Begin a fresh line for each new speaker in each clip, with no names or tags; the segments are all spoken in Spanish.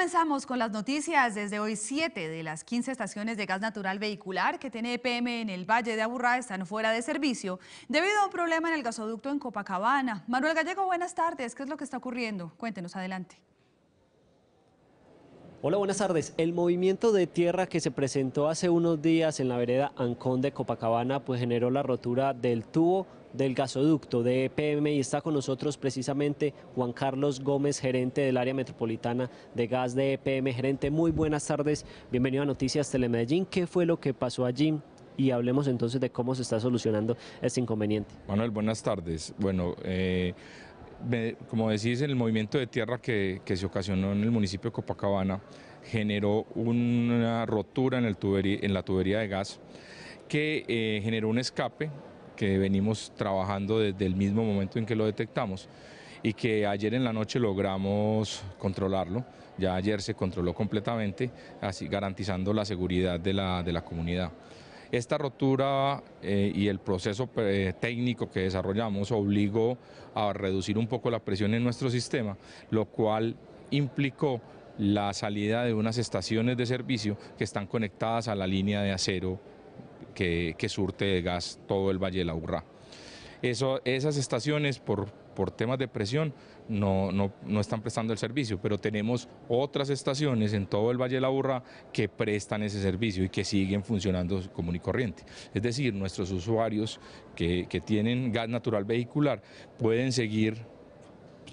comenzamos con las noticias. Desde hoy, siete de las 15 estaciones de gas natural vehicular que tiene EPM en el Valle de Aburrá están fuera de servicio debido a un problema en el gasoducto en Copacabana. Manuel Gallego, buenas tardes. ¿Qué es lo que está ocurriendo? Cuéntenos, adelante.
Hola, buenas tardes. El movimiento de tierra que se presentó hace unos días en la vereda Ancón de Copacabana pues generó la rotura del tubo del gasoducto de EPM y está con nosotros precisamente Juan Carlos Gómez, gerente del área metropolitana de gas de EPM. Gerente, muy buenas tardes. Bienvenido a Noticias Telemedellín. ¿Qué fue lo que pasó allí? Y hablemos entonces de cómo se está solucionando
este inconveniente. Manuel, buenas tardes. Bueno, eh, como decís, el movimiento de tierra que, se ocasionó en el municipio de Copacabana generó una rotura en, el en la tubería de gas que eh, generó un escape que venimos trabajando desde el mismo momento en que lo detectamos y que ayer en la noche logramos controlarlo. Ya ayer se controló completamente, así garantizando la seguridad de la comunidad. Esta rotura eh, y el proceso eh, técnico que desarrollamos obligó a reducir un poco la presión en nuestro sistema, lo cual implicó la salida de unas estaciones de servicio que están conectadas a la línea de acero que, surte de gas todo el Valle de la Urra. esas estaciones por por temas de presión no, no, están prestando el servicio, pero tenemos otras estaciones en todo el Valle de la Burra que prestan ese servicio y que siguen funcionando común y corriente. Es decir, nuestros usuarios que, tienen gas natural vehicular pueden seguir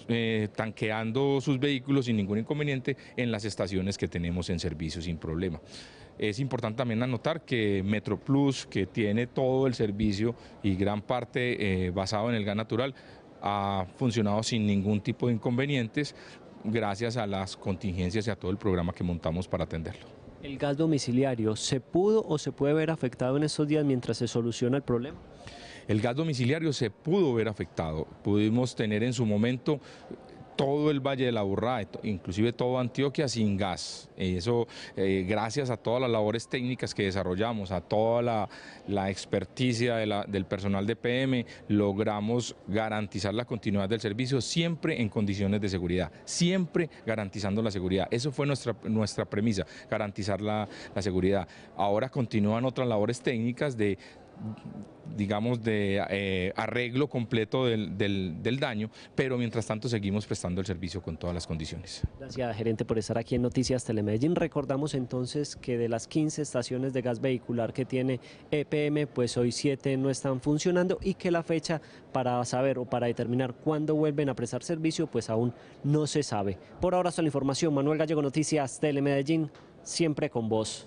eh, tanqueando sus vehículos sin ningún inconveniente en las estaciones que tenemos en servicio sin problema. Es importante también anotar que MetroPlus, que tiene todo el servicio y gran parte eh, basado en el gas natural, ha funcionado sin ningún tipo de inconvenientes gracias a las contingencias y a todo el programa que montamos para atenderlo.
¿El gas domiciliario se pudo o se puede ver afectado en estos días mientras se soluciona el problema?
El gas domiciliario se pudo ver afectado. Pudimos tener en su momento todo el Valle de la Burra, inclusive todo Antioquia sin gas. Eh, eso eh, gracias a todas las labores técnicas que desarrollamos, a toda la, experticia del personal de PM, logramos garantizar la continuidad del servicio siempre en condiciones de seguridad, siempre garantizando la seguridad. Eso fue nuestra, nuestra premisa, garantizar la, la seguridad. Ahora continúan otras labores técnicas de digamos, de eh, arreglo completo del, daño, pero mientras tanto seguimos prestando el servicio con todas las condiciones.
Gracias, gerente, por estar aquí en Noticias Telemedellín. Recordamos entonces que de las 15 estaciones de gas vehicular que tiene EPM, pues hoy 7 no están funcionando y que la fecha para saber o para determinar cuándo vuelven a prestar servicio, pues aún no se sabe. Por ahora, hasta la información. Manuel Gallego, Noticias Telemedellín, siempre con vos.